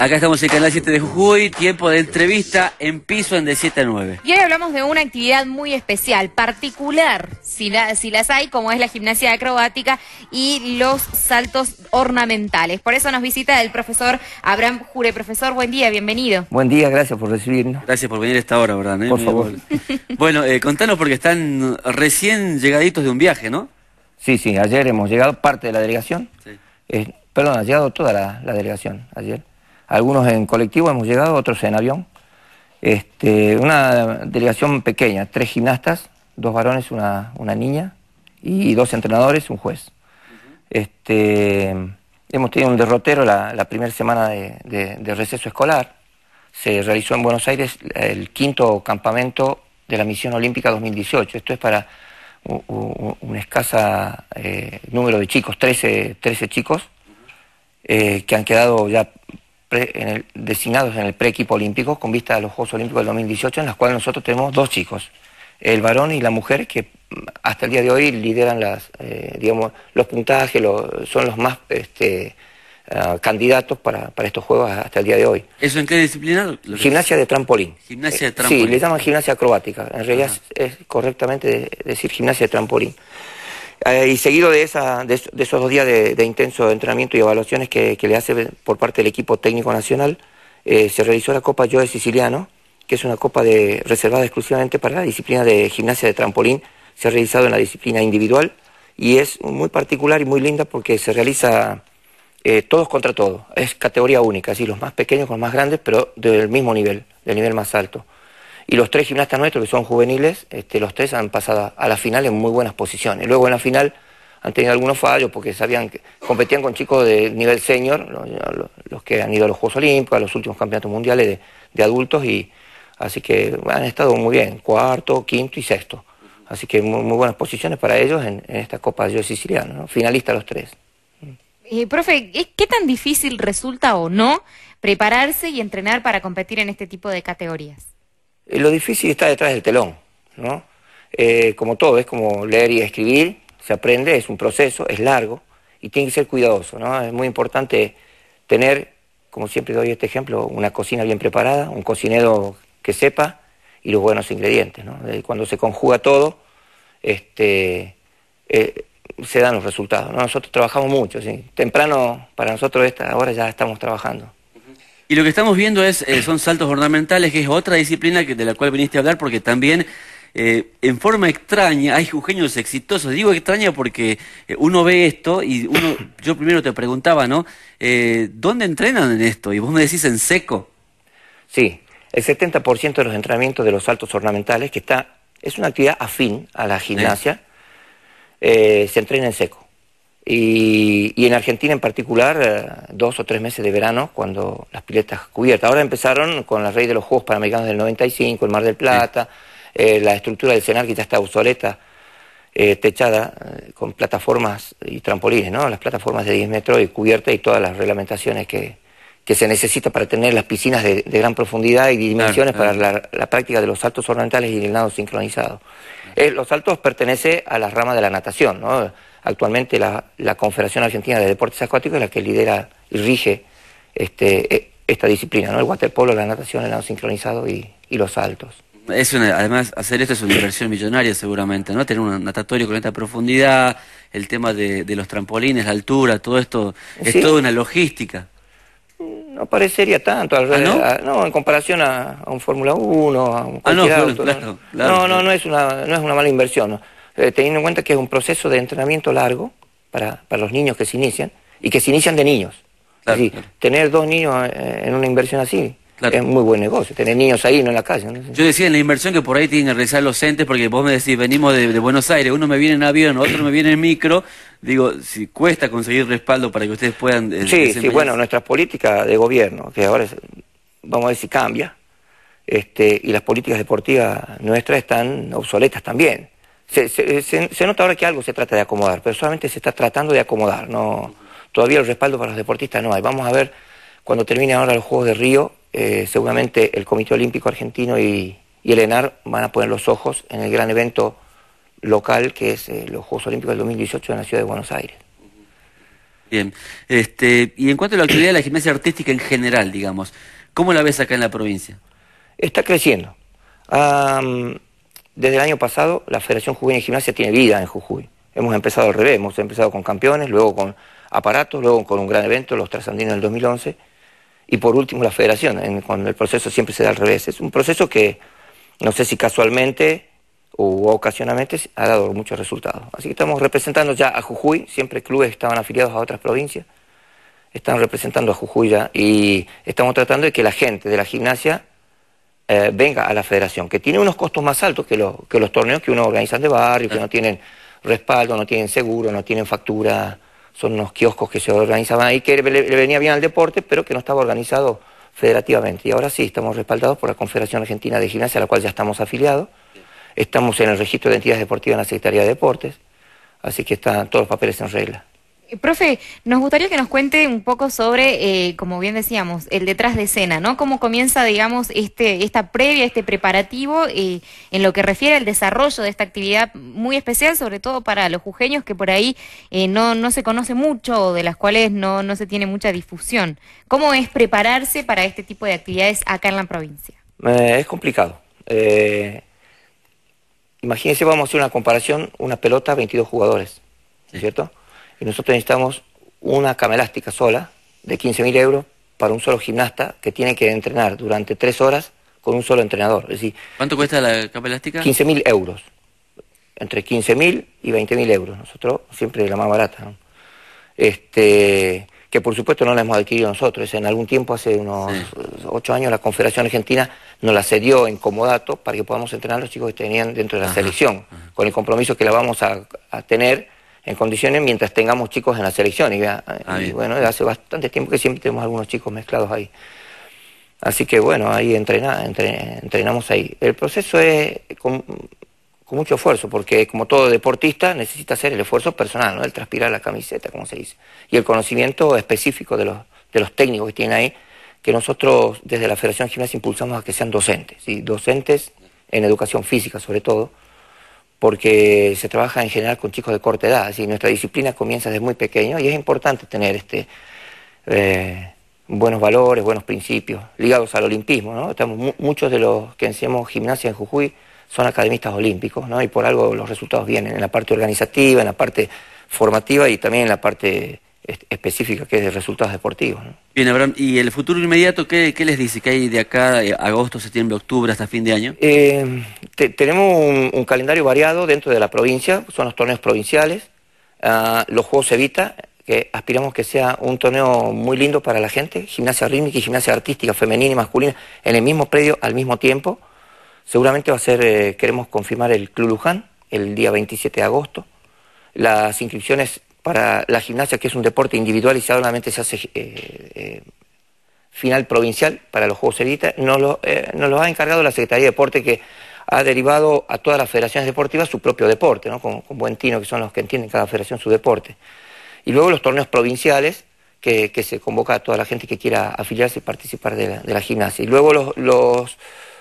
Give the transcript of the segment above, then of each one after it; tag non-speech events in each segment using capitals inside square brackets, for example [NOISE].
Acá estamos en Canal 7 de Jujuy, tiempo de entrevista en piso en de 7 a 9. Y hoy hablamos de una actividad muy especial, particular, si, si las hay, como es la gimnasia acrobática y los saltos ornamentales. Por eso nos visita el profesor Abraham Jure. Profesor, buen día, bienvenido. Buen día, gracias por recibirnos. Gracias por venir a esta hora, ¿verdad? Por favor. Bueno, eh, contanos porque están recién llegaditos de un viaje, ¿no? Sí, sí, ayer hemos llegado parte de la delegación. Sí perdón, ha llegado toda la, delegación ayer. Algunos en colectivo hemos llegado, otros en avión. Este, una delegación pequeña, tres gimnastas, dos varones, una, niña y dos entrenadores, un juez. Este, hemos tenido un derrotero la, primera semana de, de, receso escolar. Se realizó en Buenos Aires el quinto campamento de la Misión Olímpica 2018. Esto es para un, escasa eh, número de chicos, 13, 13 chicos, eh, que han quedado ya en el, designados en el pre-equipo olímpico con vista a los Juegos Olímpicos del 2018, en los cuales nosotros tenemos dos chicos, el varón y la mujer, que hasta el día de hoy lideran las, eh, digamos, los puntajes, son los más... Este, eh, candidatos para, estos juegos hasta el día de hoy. ¿Eso en qué disciplina? Gimnasia de trampolín. Gimnasia de eh, trampolín. sí, le llaman gimnasia acrobática. En realidad es, correctamente decir gimnasia de trampolín. Eh, y seguido de, esa, de, esos dos días de, intenso entrenamiento y evaluaciones que, le hace por parte del equipo técnico nacional, se realizó la Copa Joe Siciliano, que es una copa de, reservada exclusivamente para la disciplina de gimnasia de trampolín. Se ha realizado en la disciplina individual y es muy particular y muy linda porque se realiza eh, todos contra todos. Es categoría única, así los más pequeños con los más grandes, pero del mismo nivel, del nivel más alto. Y los tres gimnastas nuestros, que son juveniles, este, los tres han pasado a la final en muy buenas posiciones. Luego en la final han tenido algunos fallos porque sabían que competían con chicos de nivel senior, los, que han ido a los Juegos Olímpicos, a los últimos campeonatos mundiales de, adultos, y así que han estado muy bien, cuarto, quinto y sexto. Así que muy, buenas posiciones para ellos en, esta Copa de Siciliano, finalistas finalista los tres. Eh, profe, ¿qué tan difícil resulta o no prepararse y entrenar para competir en este tipo de categorías? Eh, lo difícil está detrás del telón, ¿no? Eh, como todo, es como leer y escribir, se aprende, es un proceso, es largo y tiene que ser cuidadoso, ¿no? Es muy importante tener, como siempre doy este ejemplo, una cocina bien preparada, un cocinero que sepa y los buenos ingredientes, ¿no? Cuando se conjuga todo, este, se dan los resultados. Nosotros trabajamos mucho, ¿sí? temprano para nosotros esta ahora ya estamos trabajando. Y lo que estamos viendo es eh, son saltos ornamentales, que es otra disciplina que, de la cual viniste a hablar, porque también eh, en forma extraña hay jujeños exitosos. Digo extraña porque eh, uno ve esto y uno, yo primero te preguntaba, ¿no? ¿Dónde entrenan en esto? Y vos me decís en seco. Sí, el 70% de los entrenamientos de los saltos ornamentales, que está, es una actividad afín a la gimnasia eh, se entrena en seco. Y, en Argentina en particular, eh, dos o tres meses de verano, cuando las piletas cubiertas. Ahora empezaron con la rey de los Juegos Panamericanos del 95, el Mar del Plata, eh, la estructura del cenar que ya está obsoleta, techada, con plataformas y trampolines, ¿no? Las plataformas de 10 metros y cubierta y todas las reglamentaciones que, se necesita para tener las piscinas de, gran profundidad y dimensiones para la, la, práctica de los saltos ornamentales y el nado sincronizado. Eh, los saltos pertenece a la rama de la natación. ¿no? Actualmente la, la, Confederación Argentina de Deportes Acuáticos es la que lidera y rige este, e, esta disciplina, ¿no? el waterpolo, la natación, el nado sincronizado y, los saltos. Es una, además, hacer esto es una inversión millonaria seguramente, ¿no? Tener un natatorio con esta profundidad, el tema de, los trampolines, la altura, todo esto, es toda una logística. Mm, no parecería tanto. ¿Ah, no? en comparación a, un Fórmula 1, a un ah, no, no. no, es una, no es una mala inversión. Eh, teniendo en cuenta que es un proceso de entrenamiento largo para, para los niños que se inician y que se inician de niños. tener dos niños eh, en una inversión así es muy buen negocio, tener niños ahí, no en la calle. Yo decía en la inversión que por ahí tienen que realizar los entes, porque vos me decís, venimos de, Buenos Aires, uno me viene en avión, otro me viene en micro. Digo, si cuesta conseguir respaldo para que ustedes puedan. Eh, sí, sí, bueno, nuestras políticas de gobierno, que ahora vamos a ver si cambia, este, y las políticas deportivas nuestras están obsoletas también. Se, nota ahora que algo se trata de acomodar, pero solamente se está tratando de acomodar. no Todavía el respaldo para los deportistas no hay. Vamos a ver cuando terminen ahora los Juegos de Río eh, seguramente el Comité Olímpico Argentino y, el ENAR van a poner los ojos en el gran evento local que es eh, los Juegos Olímpicos del 2018 en la ciudad de Buenos Aires. Bien, este, y en cuanto a la actividad de la gimnasia artística en general, digamos, ¿cómo la ves acá en la provincia? Está creciendo. desde el año pasado la Federación Juvenil de Gimnasia tiene vida en Jujuy. Hemos empezado al revés, hemos empezado con campeones, luego con aparatos, luego con un gran evento, los Trasandinos del 2011 y por último la federación, en, cuando el proceso siempre se da al revés. Es un proceso que no sé si casualmente o ocasionalmente ha dado muchos resultados. Así que estamos representando ya a Jujuy, siempre clubes estaban afiliados a otras provincias, están representando a Jujuy ya y estamos tratando de que la gente de la gimnasia eh, venga a la federación, que tiene unos costos más altos que, que los torneos que uno organiza de barrio, que no tienen respaldo, no tienen seguro, no tienen factura son unos kioscos que se organizaban ahí, que le, venía bien al deporte, pero que no estaba organizado federativamente. Y ahora sí, estamos respaldados por la Confederación Argentina de Gimnasia, a la cual ya estamos afiliados. Estamos en el registro de entidades deportivas en la Secretaría de Deportes, así que están todos los papeles en regla. Eh, profe, nos gustaría que nos cuente un poco sobre, eh, como bien decíamos, el detrás de escena, ¿no? Cómo comienza, digamos, este, esta previa, este preparativo eh, en lo que refiere al desarrollo de esta actividad muy especial, sobre todo para los jujeños que por ahí no, se conoce mucho o de las cuales no, se tiene mucha difusión. ¿Cómo es prepararse para este tipo de actividades acá en la provincia? es complicado. imagínense, vamos a hacer una comparación, una pelota, 22 jugadores, ¿cierto? y nosotros necesitamos una cama elástica sola de 15.000 euros para un solo gimnasta que tiene que entrenar durante tres horas con un solo entrenador. decir, ¿Cuánto cuesta la cama elástica? 15.000 euros. Entre 15.000 y 20.000 euros. Nosotros siempre la más barata. Este, que por supuesto no la hemos adquirido nosotros. En algún tiempo, hace unos ocho años, la Confederación Argentina nos la cedió en comodato para que podamos entrenar los chicos que tenían dentro de la selección, con el compromiso que la vamos a tener en condiciones mientras tengamos chicos en la selección. Y, bueno, hace bastante tiempo que siempre tenemos algunos chicos mezclados ahí. Así que bueno, ahí entrena, entrenamos ahí. El proceso es con, mucho esfuerzo, porque como todo deportista necesita hacer el esfuerzo personal, ¿no? el transpirar la camiseta, como se dice, y el conocimiento específico de los, de los técnicos que tienen ahí, que nosotros desde la Federación Gimnasia impulsamos a que sean docentes, ...y docentes en educación física sobre todo, porque se trabaja en general con chicos de corta edad, así nuestra disciplina comienza desde muy pequeño y es importante tener este, eh, buenos valores, buenos principios, ligados al olimpismo. ¿no? Estamos, muchos de los que enseñamos gimnasia en Jujuy son academistas olímpicos ¿no? y por algo los resultados vienen en la parte organizativa, en la parte formativa y también en la parte específica que es de resultados deportivos. Bien, Abraham, ¿y el futuro inmediato qué, les dice? ¿Qué hay de acá, eh, agosto, septiembre, octubre, hasta fin de año? Eh, tenemos un, calendario variado dentro de la provincia, son los torneos provinciales, ah, los Juegos Evita, que aspiramos que sea un torneo muy lindo para la gente, gimnasia rítmica y gimnasia artística femenina y masculina en el mismo predio al mismo tiempo. Seguramente va a ser, eh, queremos confirmar el Club Luján el día 27 de agosto. Las inscripciones para la gimnasia, que es un deporte individual y solamente se hace eh, eh, final provincial para los Juegos Elite, nos lo, eh, nos lo ha encargado la Secretaría de Deporte que ha derivado a todas las federaciones deportivas su propio deporte, ¿no? con, con buen tino, que son los que entienden cada federación su deporte. Y luego los torneos provinciales, que, se convoca a toda la gente que quiera afiliarse y participar de la, gimnasia. Y luego los, los,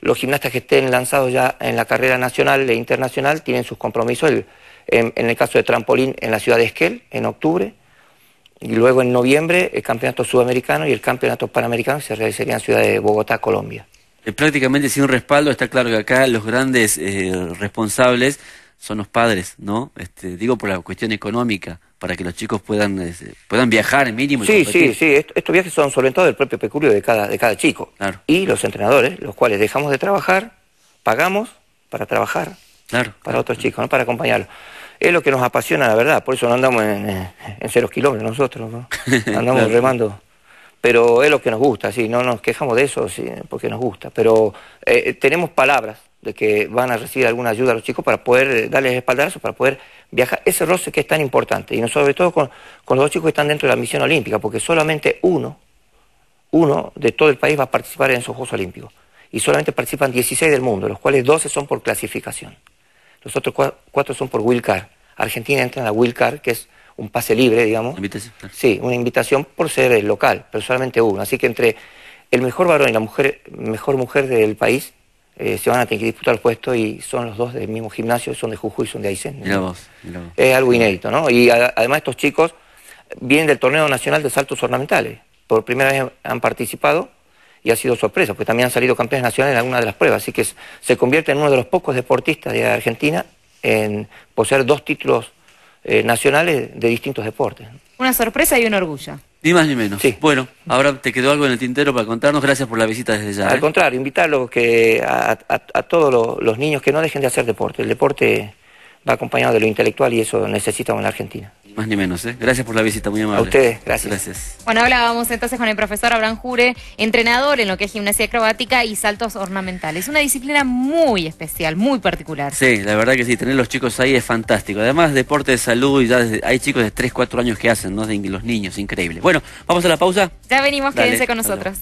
los, gimnastas que estén lanzados ya en la carrera nacional e internacional tienen sus compromisos el, en, el caso de trampolín en la ciudad de Esquel, en octubre, y luego en noviembre el campeonato sudamericano y el campeonato panamericano se realizarían en la ciudad de Bogotá, Colombia. Eh, prácticamente sin respaldo, está claro que acá los grandes eh, responsables son los padres, ¿no? Este, digo por la cuestión económica, para que los chicos puedan, este, puedan viajar mínimo. sí, sí, sí, estos viajes son solventados del propio peculio de cada, de cada chico. Y los entrenadores, los cuales dejamos de trabajar, pagamos para trabajar Claro. Para otros chicos, Para acompañarlos. Es lo que nos apasiona, la verdad. Por eso no andamos en, ceros kilómetros nosotros, ¿no? [LAUGHS] Andamos remando. Pero es lo que nos gusta, sí. No nos quejamos de eso, porque nos gusta. Pero eh, eh, tenemos palabras de que van a recibir alguna ayuda a los chicos para poder eh, darles espaldarazo, para poder viajar. Ese roce que es tan importante, y sobre todo con, los dos chicos que están dentro de la misión olímpica, porque solamente uno, uno de todo el país va a participar en esos Juegos Olímpicos. Y solamente participan 16 del mundo, los cuales 12 son por clasificación. Los otros cuatro son por Wilcar. Argentina entra en la Wilcar, que es un pase libre, digamos. Invitación. Sí, una invitación por ser el local, pero solamente uno. Así que entre el mejor varón y la mujer, mejor mujer del país eh, se van a tener que disputar el puesto y son los dos del mismo gimnasio, son de Jujuy, y son de Aysén. Mirá Es algo inédito, ¿no? Y además estos chicos vienen del torneo nacional de saltos ornamentales. Por primera vez han participado y ha sido sorpresa, porque también han salido campeones nacionales en alguna de las pruebas, así que se convierte en uno de los pocos deportistas de Argentina en poseer dos títulos eh, nacionales de distintos deportes. Una sorpresa y un orgullo. Ni más ni menos. Bueno, ahora te quedó algo en el tintero para contarnos. Gracias por la visita desde ya. Al ¿eh? contrario, invitarlo que a, todos los, los niños que no dejen de hacer deporte. El deporte va acompañado de lo intelectual y eso necesitamos en la Argentina. Más ni menos, ¿eh? Gracias por la visita, muy amable. A ustedes, gracias. Bueno, hablábamos entonces con el profesor Abraham Jure, entrenador en lo que es gimnasia acrobática y saltos ornamentales. Una disciplina muy especial, muy particular. Sí, la verdad que sí, tener los chicos ahí es fantástico. Además, deporte de salud, ya hay chicos de 3, 4 años que hacen, ¿no? los niños, increíble. Bueno, vamos a la pausa. Ya venimos, quédense con nosotros.